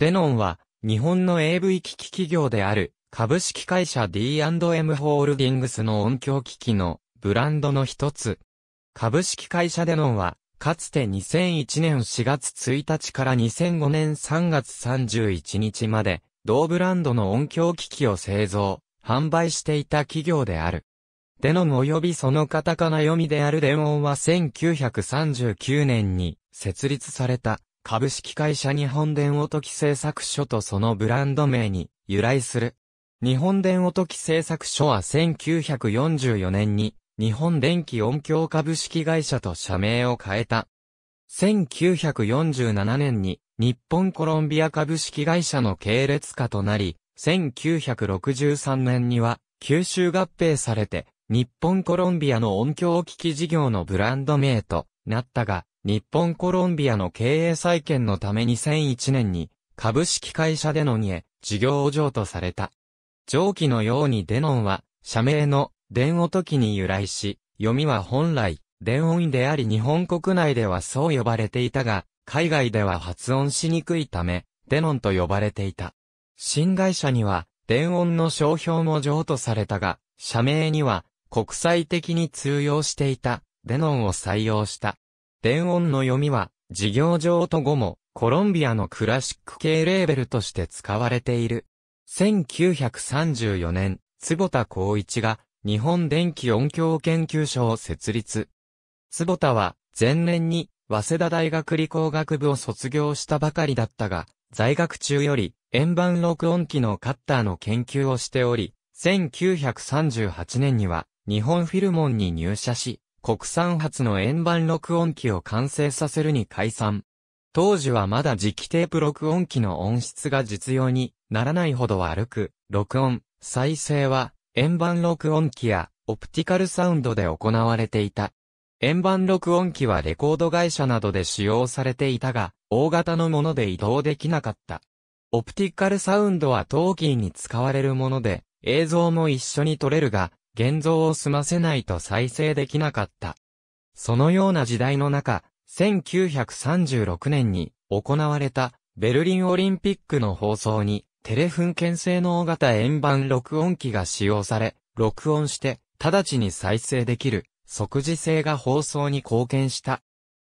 デノンは、日本の AV 機器企業である、株式会社 D&M ホールディングスの音響機器のブランドの一つ。株式会社デノンは、かつて2001年4月1日から2005年3月31日まで、同ブランドの音響機器を製造、販売していた企業である。デノン及びそのカタカナ読みであるデノンは1939年に設立された。株式会社日本電音き製作所とそのブランド名に由来する。日本電音き製作所は1944年に日本電気音響株式会社と社名を変えた。1947年に日本コロンビア株式会社の系列化となり、1963年には九州合併されて、日本コロンビアの音響機器事業のブランド名となったが、日本コロンビアの経営再建のため2001年に株式会社デノンへ事業譲渡された。上記のようにデノンは社名の電音機に由来し、読みは本来電音であり日本国内ではそう呼ばれていたが、海外では発音しにくいため、デノンと呼ばれていた。新会社には電音の商標も譲渡されたが、社名には国際的に通用していたデノンを採用した。電音の読みは、事業上と後も、コロンビアのクラシック系レーベルとして使われている。1934年、坪田光一が、日本電気音響研究所を設立。坪田は、前年に、早稲田大学理工学部を卒業したばかりだったが、在学中より、円盤録音機のカッターの研究をしており、1938年には、日本フィルモンに入社し、国産初の円盤録音機を完成させるに解散。当時はまだ磁気テープ録音機の音質が実用にならないほど悪く、録音、再生は、円盤録音機や、オプティカルサウンドで行われていた。円盤録音機はレコード会社などで使用されていたが、大型のもので移動できなかった。オプティカルサウンドはトーキーに使われるもので、映像も一緒に撮れるが、現像を済ませないと再生できなかった。そのような時代の中、1936年に行われたベルリンオリンピックの放送にテレフン製性能型円盤録音機が使用され、録音して直ちに再生できる即時性が放送に貢献した。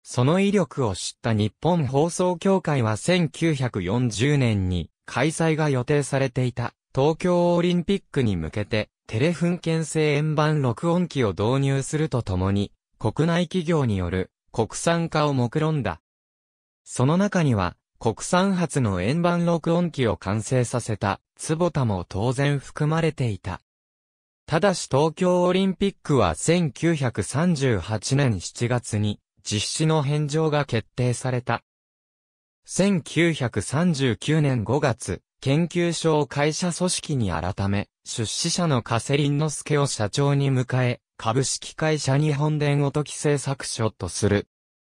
その威力を知った日本放送協会は1940年に開催が予定されていた東京オリンピックに向けてテレフン県制円盤録音機を導入するとともに、国内企業による国産化を目論んだ。その中には、国産発の円盤録音機を完成させた、坪田も当然含まれていた。ただし東京オリンピックは1938年7月に実施の返上が決定された。1939年5月、研究所を会社組織に改め、出資者の加瀬林之助を社長に迎え、株式会社日本電音機製作所とする。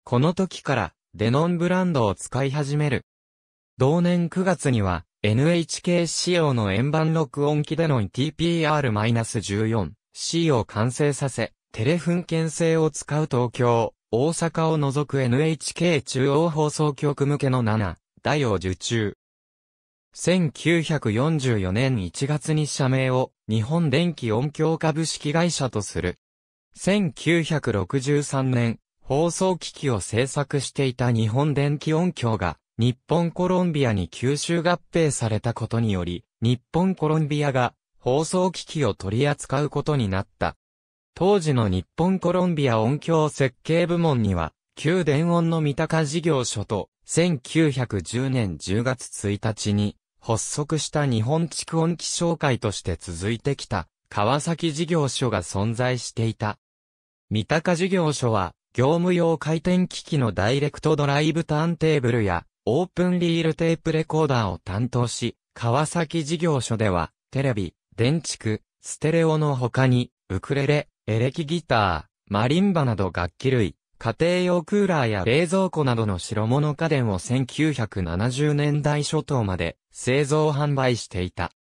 この時から、デノンブランドを使い始める。同年9月には、NHK 仕様の円盤録音機デノン TPR-14C を完成させ、テレフン検制を使う東京、大阪を除く NHK 中央放送局向けの7、台を受注。1944年1月に社名を日本電気音響株式会社とする。1963年、放送機器を制作していた日本電気音響が日本コロンビアに吸収合併されたことにより、日本コロンビアが放送機器を取り扱うことになった。当時の日本コロンビア音響設計部門には、旧電音の三鷹事業所と1910年10月1日に発足した日本蓄音機商会として続いてきた川崎事業所が存在していた。三鷹事業所は業務用回転機器のダイレクトドライブターンテーブルやオープンリールテープレコーダーを担当し、川崎事業所ではテレビ、電池、ステレオの他にウクレレ、エレキギター、マリンバなど楽器類、家庭用クーラーや冷蔵庫などの白物家電を1970年代初頭まで製造販売していた。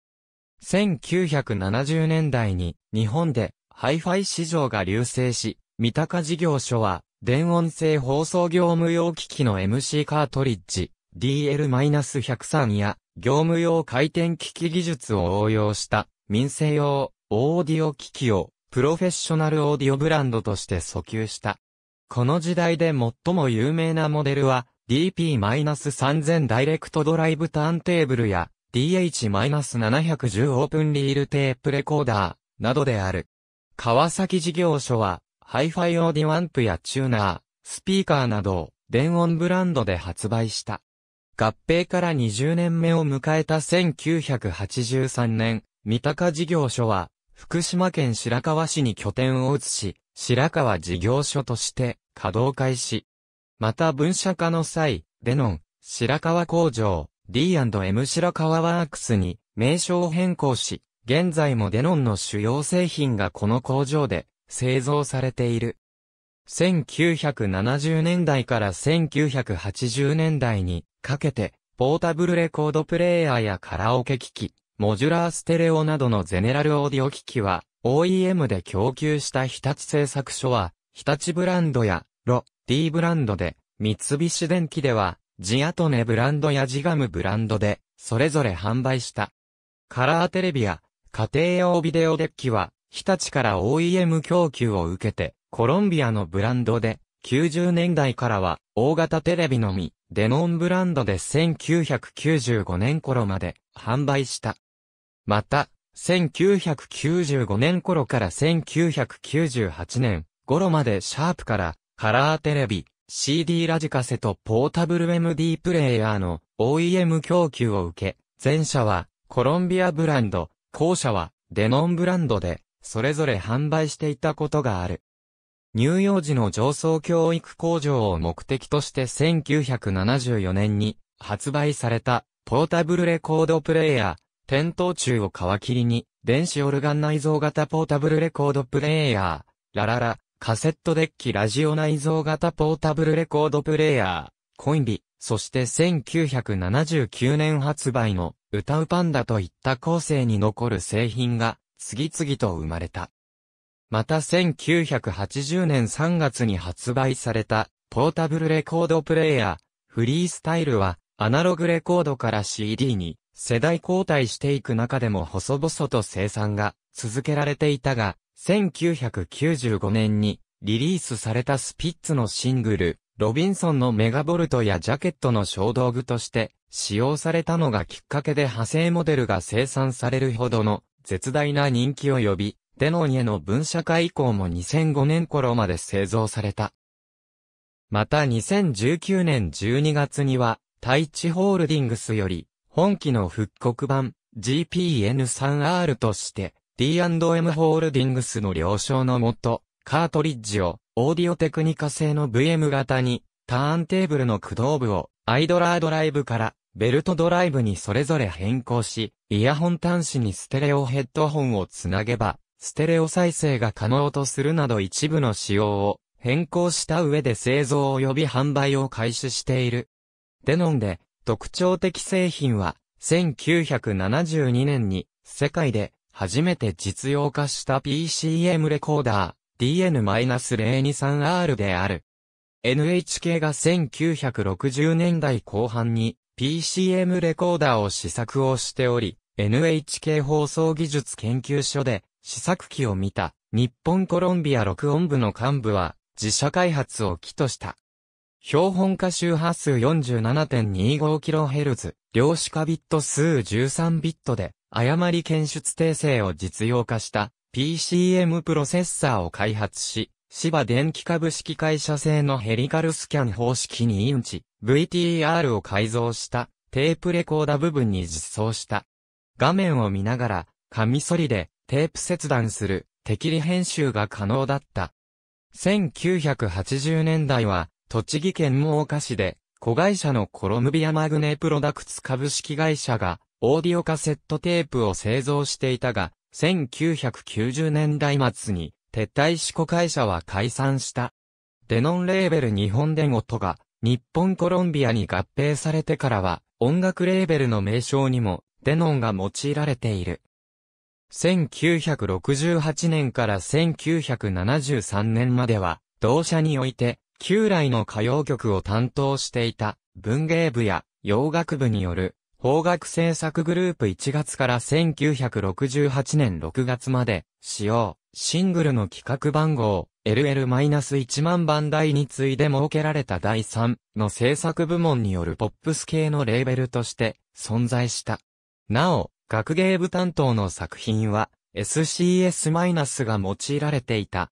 1970年代に日本でハイファイ市場が隆盛し、三鷹事業所は電音性放送業務用機器の MC カートリッジ DL-103 や業務用回転機器技術を応用した民生用オーディオ機器をプロフェッショナルオーディオブランドとして訴求した。この時代で最も有名なモデルは DP-3000 ダイレクトドライブターンテーブルや DH-710 オープンリールテープレコーダーなどである。川崎事業所はハイファイオーディワンプやチューナー、スピーカーなどを電音ブランドで発売した。合併から20年目を迎えた1983年、三鷹事業所は、福島県白河市に拠点を移し、白川事業所として稼働開始。また分社化の際、デノン、白川工場、D&M 白川ワークスに名称を変更し、現在もデノンの主要製品がこの工場で製造されている。1970年代から1980年代にかけて、ポータブルレコードプレイヤーやカラオケ機器、モジュラーステレオなどのゼネラルオーディオ機器は、OEM で供給した日立製作所は、日立ブランドや、ロ、D ブランドで、三菱電機では、ジアトネブランドやジガムブランドで、それぞれ販売した。カラーテレビや、家庭用ビデオデッキは、日立から OEM 供給を受けて、コロンビアのブランドで、90年代からは、大型テレビのみ、デノンブランドで1995年頃まで販売した。また、1995年頃から1998年頃までシャープからカラーテレビ、CD ラジカセとポータブル MD プレイヤーの OEM 供給を受け、前者はコロンビアブランド、後者はデノンブランドで、それぞれ販売していたことがある。乳幼児の上層教育工場を目的として1974年に発売されたポータブルレコードプレイヤー、点灯中を皮切りに、電子オルガン内蔵型ポータブルレコードプレイヤー、ラララ、カセットデッキラジオ内蔵型ポータブルレコードプレイヤー、コインビ、そして1979年発売の歌うパンダといった構成に残る製品が次々と生まれた。また1980年3月に発売されたポータブルレコードプレイヤー、フリースタイルはアナログレコードから CD に世代交代していく中でも細々と生産が続けられていたが、1995年にリリースされたスピッツのシングル、ロビンソンのメガボルトやジャケットの小道具として使用されたのがきっかけで派生モデルが生産されるほどの絶大な人気を呼び、デノンへの分社会以降も2005年頃まで製造された。また2019年12月には、タイチホールディングスより、本機の復刻版 GPN3R として D&M ホールディングスの了承のもと、カートリッジをオーディオテクニカ製の VM 型にターンテーブルの駆動部をアイドラードライブからベルトドライブにそれぞれ変更し、イヤホン端子にステレオヘッドホンをつなげば、ステレオ再生が可能とするなど一部の仕様を変更した上で製造及び販売を開始している。デノンで特徴的製品は、1972年に、世界で、初めて実用化した PCM レコーダー、DN-023R である。NHK が1960年代後半に PCM レコーダーを試作をしており、NHK 放送技術研究所で試作機を見た日本コロンビア録音部の幹部は自社開発を起とした。標本化周波数 47.25kHz、量子化ビット数13ビットで、誤り検出訂正を実用化した PCM プロセッサーを開発し、芝電気株式会社製のヘリカルスキャン方式にインチ VTR を改造したテープレコーダ部分に実装した。画面を見ながら、カミソリでテープ切断する適利編集が可能だった。1980年代は栃木県真岡市で、子会社のコロムビアマグネプロダクツ株式会社が、オーディオカセットテープを製造していたが、1990年代末に、撤退し子会社は解散した。デノンレーベル日本デゴトが、日本コロンビアに合併されてからは、音楽レーベルの名称にも、デノンが用いられている。1968年から1973年までは、同社において、旧来の歌謡曲を担当していた文芸部や洋楽部による邦楽制作グループ1月から1968年6月まで使用シングルの企画番号 LL-1 万番台に次いで設けられた第3の制作部門によるポップス系のレーベルとして存在した。なお、学芸部担当の作品は SCS- が用いられていた。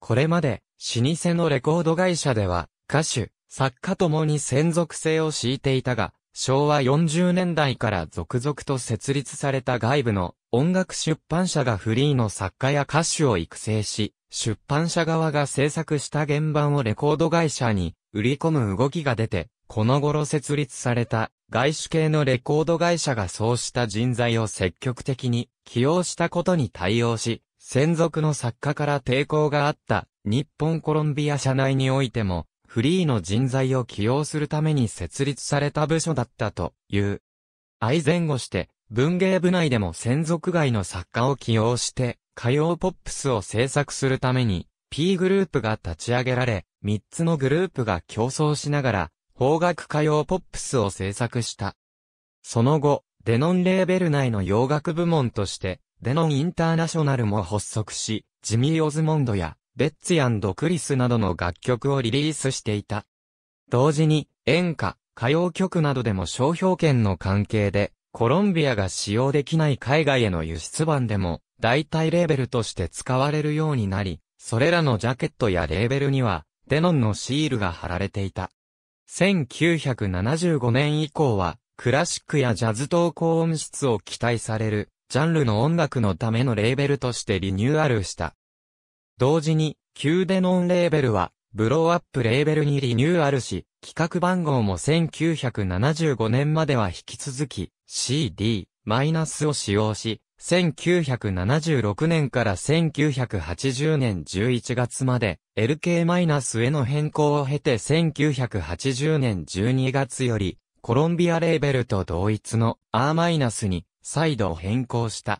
これまで老舗のレコード会社では、歌手、作家ともに専属性を敷いていたが、昭和40年代から続々と設立された外部の音楽出版社がフリーの作家や歌手を育成し、出版社側が制作した原版をレコード会社に売り込む動きが出て、この頃設立された外資系のレコード会社がそうした人材を積極的に起用したことに対応し、専属の作家から抵抗があった日本コロンビア社内においても、フリーの人材を起用するために設立された部署だったという。愛前後して、文芸部内でも専属外の作家を起用して、歌謡ポップスを制作するために、P グループが立ち上げられ、3つのグループが競争しながら、邦楽歌謡ポップスを制作した。その後、デノンレーベル内の洋楽部門として、デノンインターナショナルも発足し、ジミー・オズモンドやベッツド・クリスなどの楽曲をリリースしていた。同時に、演歌、歌謡曲などでも商標権の関係で、コロンビアが使用できない海外への輸出版でも、代替レーベルとして使われるようになり、それらのジャケットやレーベルには、デノンのシールが貼られていた。1975年以降は、クラシックやジャズ等高音質を期待される、ジャンルの音楽のためのレーベルとしてリニューアルした。同時に、旧デノンレーベルは、ブローアップレーベルにリニューアルし、企画番号も1975年までは引き続き、CD、マイナスを使用し、1976年から1980年11月まで、LK- への変更を経て1980年12月より、コロンビアレーベルと同一の R- に再度変更した。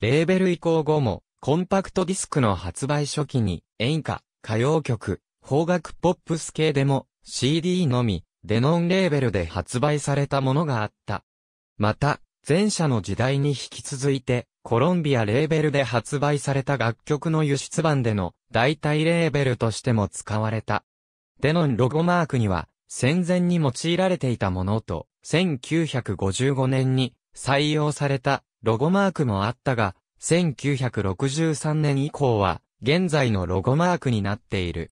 レーベル移行後も、コンパクトディスクの発売初期に演歌、歌謡曲、邦楽ポップス系でも CD のみ、デノンレーベルで発売されたものがあった。また、前者の時代に引き続いて、コロンビアレーベルで発売された楽曲の輸出版での代替レーベルとしても使われた。デノンロゴマークには、戦前に用いられていたものと、1955年に採用されたロゴマークもあったが、1963年以降は、現在のロゴマークになっている。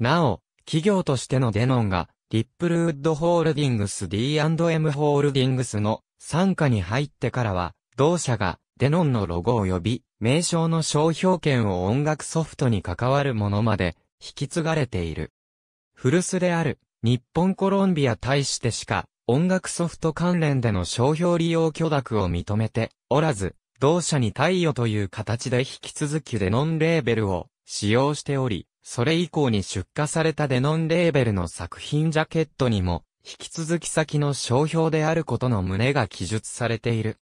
なお、企業としてのデノンが、リップルウッドホールディングス D&M ホールディングスの傘下に入ってからは、同社がデノンのロゴ及び名称の商標権を音楽ソフトに関わるものまで引き継がれている。古巣である日本コロンビア対してしか音楽ソフト関連での商標利用許諾を認めておらず、同社に貸与という形で引き続きデノンレーベルを使用しており、それ以降に出荷されたデノンレーベルの作品ジャケットにも、引き続き先の商標であることの旨が記述されている。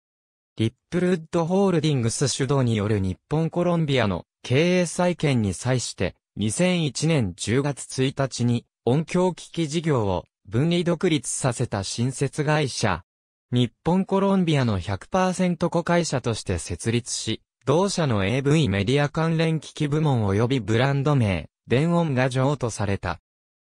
リップルッドホールディングス主導による日本コロンビアの経営再建に際して、2001年10月1日に音響機器事業を分離独立させた新設会社、日本コロンビアの100%子会社として設立し、同社の AV メディア関連機器部門及びブランド名、電音が譲渡された。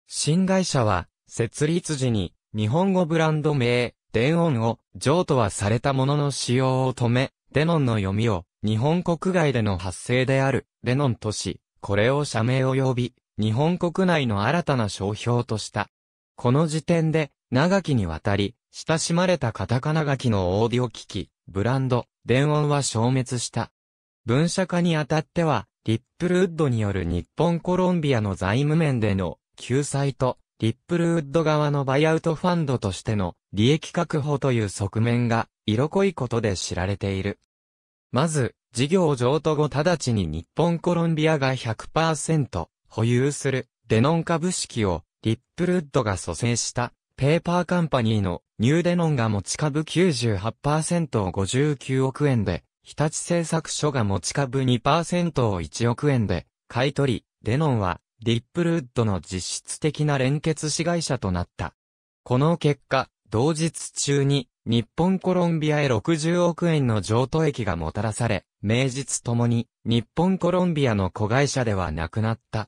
新会社は、設立時に、日本語ブランド名、電音を譲渡はされたものの使用を止め、デノンの読みを、日本国外での発生である、デノンとし、これを社名及び、日本国内の新たな商標とした。この時点で、長きにわたり、親しまれたカタカナ書きのオーディオ機器、ブランド、電音は消滅した。文社化にあたっては、リップルウッドによる日本コロンビアの財務面での救済と、リップルウッド側のバイアウトファンドとしての利益確保という側面が色濃いことで知られている。まず、事業譲渡後直ちに日本コロンビアが100%保有するデノン株式をリップルウッドが蘇生したペーパーカンパニーのニューデノンが持ち株98%を59億円で、日立製作所が持ち株2%を1億円で、買い取り、デノンは、ディップルウッドの実質的な連結子会社となった。この結果、同日中に、日本コロンビアへ60億円の譲渡益がもたらされ、名実ともに、日本コロンビアの子会社ではなくなった。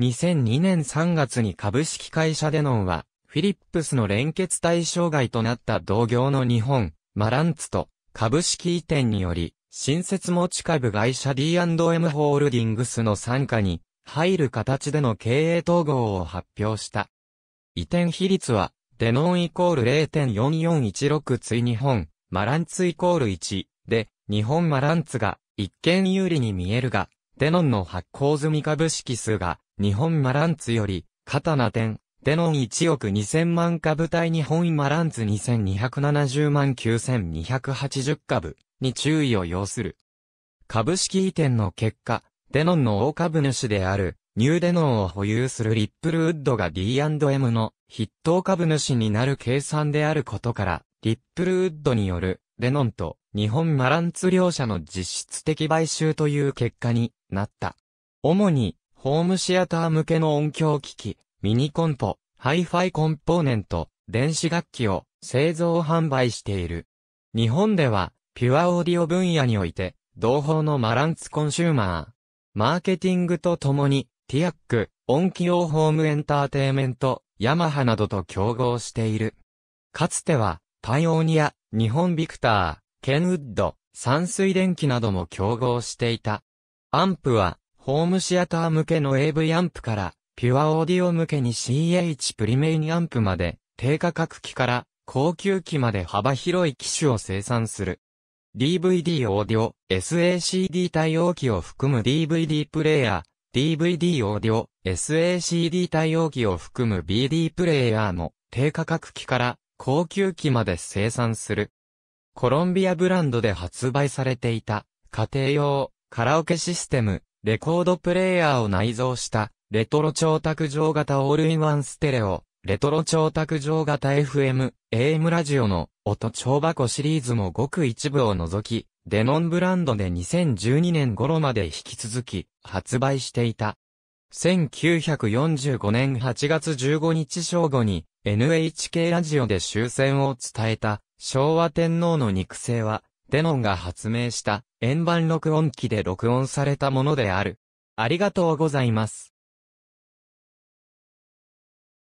2002年3月に株式会社デノンは、フィリップスの連結対象外となった同業の日本、マランツと株式移転により、新設持ち株会社 D&M ホールディングスの参加に入る形での経営統合を発表した。移転比率は、デノンイコール0.4416対日本、マランツイコール1で、日本マランツが一見有利に見えるが、デノンの発行済み株式数が日本マランツより、肩な点デノン1億2000万株対日本マランツ2270万9280株に注意を要する。株式移転の結果、デノンの大株主であるニューデノンを保有するリップルウッドが D&M の筆頭株主になる計算であることから、リップルウッドによるデノンと日本マランツ両社の実質的買収という結果になった。主にホームシアター向けの音響機器、ミニコンポ、ハイファイコンポーネント、電子楽器を製造販売している。日本では、ピュアオーディオ分野において、同胞のマランツコンシューマー。マーケティングとともに、ティアック、音機用ホームエンターテイメント、ヤマハなどと競合している。かつては、パイオニア、日本ビクター、ケンウッド、山水電気なども競合していた。アンプは、ホームシアター向けの AV アンプから、ピュアオーディオ向けに CH プリメインアンプまで、低価格機から高級機まで幅広い機種を生産する。DVD オーディオ、SACD 対応機を含む DVD プレイヤー、DVD オーディオ、SACD 対応機を含む BD プレイヤーも低価格機から高級機まで生産する。コロンビアブランドで発売されていた家庭用カラオケシステム、レコードプレイヤーを内蔵したレトロ超卓上型オールインワンステレオ、レトロ超卓上型 FM、AM ラジオの音超箱シリーズもごく一部を除き、デノンブランドで2012年頃まで引き続き発売していた。1945年8月15日正午に NHK ラジオで終戦を伝えた昭和天皇の肉声はデノンが発明した円盤録音機で録音されたものである。ありがとうございます。